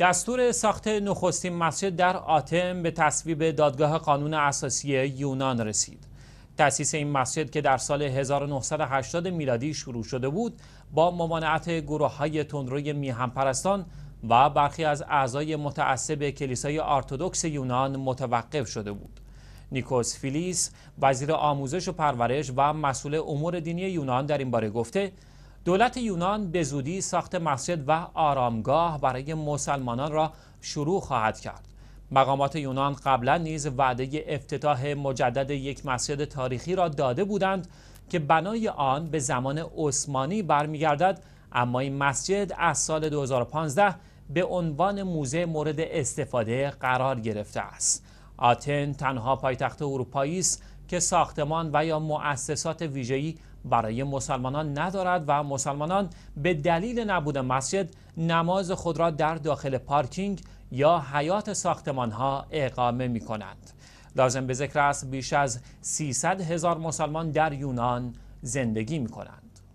دستور ساخت نخستین مسجد در آتن به تصویب دادگاه قانون اساسی یونان رسید. تأسیس این مسجد که در سال 1980 میلادی شروع شده بود با ممانعت گروه های تندروی میهنپرستان و برخی از اعضای متعصب کلیسای آرتودکس یونان متوقف شده بود. نیکوس فیلیس وزیر آموزش و پرورش و مسئول امور دینی یونان در این باره گفته دولت یونان به زودی ساخت مسجد و آرامگاه برای مسلمانان را شروع خواهد کرد. مقامات یونان قبلا نیز وعده افتتاح مجدد یک مسجد تاریخی را داده بودند که بنای آن به زمان عثمانی برمیگردد اما این مسجد از سال 2015 به عنوان موزه مورد استفاده قرار گرفته است. آتن تنها پایتخت اروپایی است که ساختمان و یا مؤسسات ویژه‌ای برای مسلمانان ندارد و مسلمانان به دلیل نبود مسجد نماز خود را در داخل پارکینگ یا حیات ساختمان ها اقامه می کنند. لازم به ذکر است بیش از 300 هزار مسلمان در یونان زندگی می کنند.